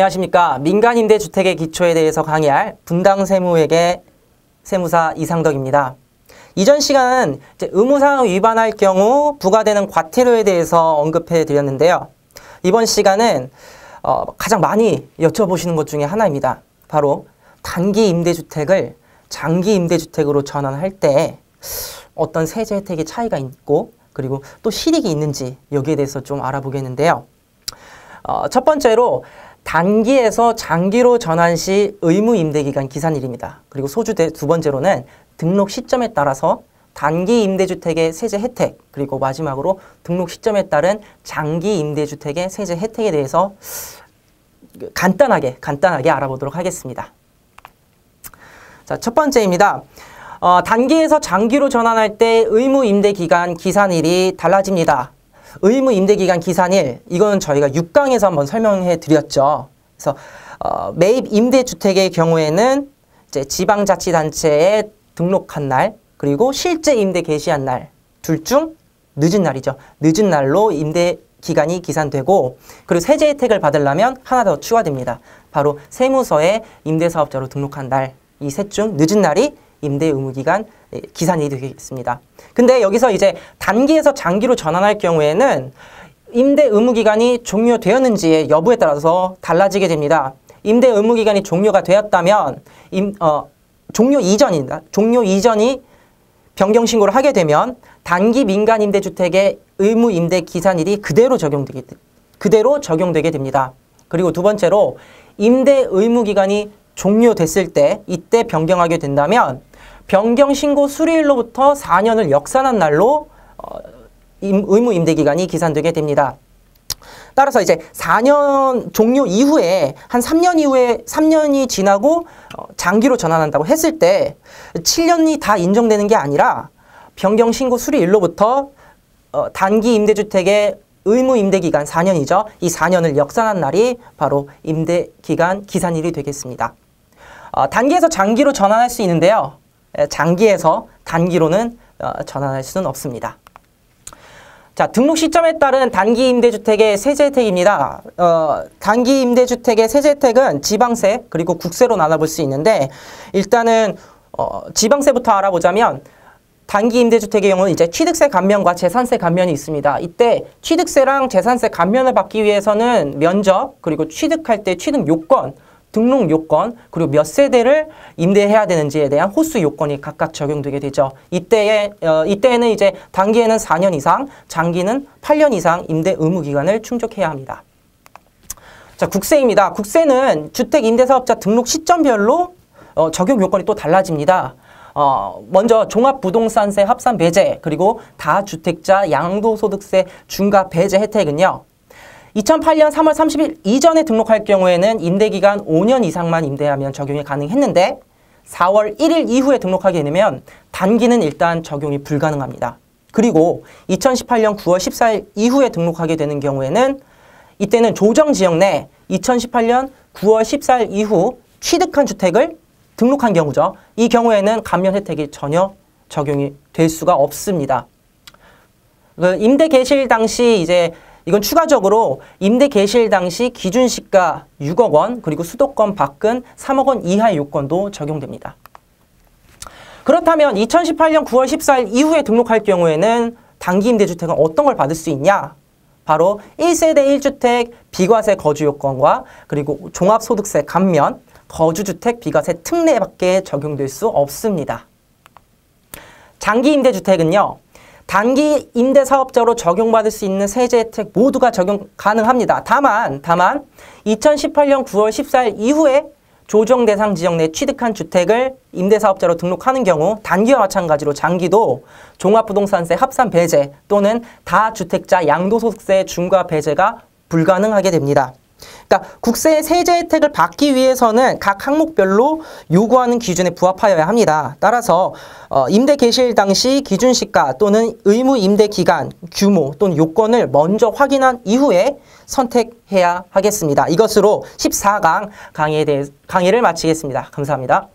안녕하십니까. 민간임대주택의 기초에 대해서 강의할 분당세무에게 세무사 이상덕입니다. 이전 시간 의무사항 위반할 경우 부과되는 과태료에 대해서 언급해 드렸는데요. 이번 시간은 어, 가장 많이 여쭤보시는 것 중에 하나입니다. 바로 단기 임대주택을 장기 임대주택으로 전환할 때 어떤 세제 혜택의 차이가 있고 그리고 또 실익이 있는지 여기에 대해서 좀 알아보겠는데요. 어, 첫 번째로 단기에서 장기로 전환 시 의무 임대기간 기산일입니다. 그리고 소주대 두 번째로는 등록 시점에 따라서 단기 임대주택의 세제 혜택 그리고 마지막으로 등록 시점에 따른 장기 임대주택의 세제 혜택에 대해서 간단하게 간단하게 알아보도록 하겠습니다. 자, 첫 번째입니다. 어, 단기에서 장기로 전환할 때 의무 임대 기간 기산일이 달라집니다. 의무 임대기간 기산일 이거는 저희가 6강에서 한번 설명해 드렸죠. 그래서 어, 매입 임대주택의 경우에는 이제 지방자치단체에 등록한 날 그리고 실제 임대 개시한 날 둘 중 늦은 날이죠. 늦은 날로 임대 기간이 기산되고 그리고 세제 혜택을 받으려면 하나 더 추가됩니다. 바로 세무서에 임대사업자로 등록한 날 이 셋 중 늦은 날이 임대 의무 기간 예, 기산이 되겠습니다. 근데 여기서 이제 단기에서 장기로 전환할 경우에는 임대 의무 기간이 종료되었는지의 여부에 따라서 달라지게 됩니다. 임대 의무 기간이 종료가 되었다면 임, 어, 종료 이전입니다 종료 이전이 변경 신고를 하게 되면 단기 민간 임대 주택의 의무 임대 기산일이 그대로 적용되게 그대로 적용되게 됩니다. 그리고 두 번째로 임대 의무 기간이 종료됐을 때 이때 변경하게 된다면 변경 신고 수리일로부터 4년을 역산한 날로 어, 의무 임대 기간이 기산되게 됩니다. 따라서 이제 4년 종료 이후에 한 3년 이후에 3년이 지나고 어, 장기로 전환한다고 했을 때 7년이 다 인정되는 게 아니라 변경 신고 수리일로부터 어, 단기 임대주택의 의무 임대기간 4년이죠. 이 4년을 역산한 날이 바로 임대기간 기산일이 되겠습니다. 단기에서 장기로 전환할 수 있는데요. 장기에서 단기로는 어, 전환할 수는 없습니다. 자, 등록 시점에 따른 단기 임대주택의 세제 혜택입니다. 어, 단기 임대주택의 세제 혜택은 지방세 그리고 국세로 나눠볼 수 있는데 일단은 어, 지방세부터 알아보자면 단기 임대주택의 경우는 이제 취득세 감면과 재산세 감면이 있습니다. 이때 취득세랑 재산세 감면을 받기 위해서는 면적 그리고 취득할 때 취득 요건 등록 요건 그리고 몇 세대를 임대해야 되는지에 대한 호수 요건이 각각 적용되게 되죠. 이때에 어, 이때에는 이제 단기에는 4년 이상, 장기는 8년 이상 임대 의무 기간을 충족해야 합니다. 자, 국세입니다. 국세는 주택 임대사업자 등록 시점별로 어, 적용 요건이 또 달라집니다. 어, 먼저 종합부동산세 합산 배제 그리고 다주택자 양도소득세 중과 배제 혜택은요. 2008년 3월 30일 이전에 등록할 경우에는 임대기간 5년 이상만 임대하면 적용이 가능했는데 4월 1일 이후에 등록하게 되면 단기는 일단 적용이 불가능합니다. 그리고 2018년 9월 14일 이후에 등록하게 되는 경우에는 이때는 조정지역 내 2018년 9월 14일 이후 취득한 주택을 등록한 경우죠. 이 경우에는 감면 혜택이 전혀 적용이 될 수가 없습니다. 그 임대 개시일 당시 이제 이건 추가적으로 임대 개시 당시 기준 시가 6억 원 그리고 수도권 밖은 3억 원 이하의 요건도 적용됩니다. 그렇다면 2018년 9월 14일 이후에 등록할 경우에는 단기 임대주택은 어떤 걸 받을 수 있냐? 바로 1세대 1주택 비과세 거주 요건과 그리고 종합소득세 감면 거주주택 비과세 특례밖에 적용될 수 없습니다. 장기 임대주택은요. 단기 임대 사업자로 적용받을 수 있는 세제 혜택 모두가 적용 가능합니다. 다만 다만 2018년 9월 14일 이후에 조정 대상 지역 내 취득한 주택을 임대사업자로 등록하는 경우 단기와 마찬가지로 장기도 종합부동산세 합산 배제 또는 다주택자 양도소득세 중과 배제가 불가능하게 됩니다. 그러니까 국세 세제 혜택을 받기 위해서는 각 항목별로 요구하는 기준에 부합하여야 합니다. 따라서 어, 임대 개시일 당시 기준 시가 또는 의무 임대 기간, 규모 또는 요건을 먼저 확인한 이후에 선택해야 하겠습니다. 이것으로 14강 강의에 대해 강의를 마치겠습니다. 감사합니다.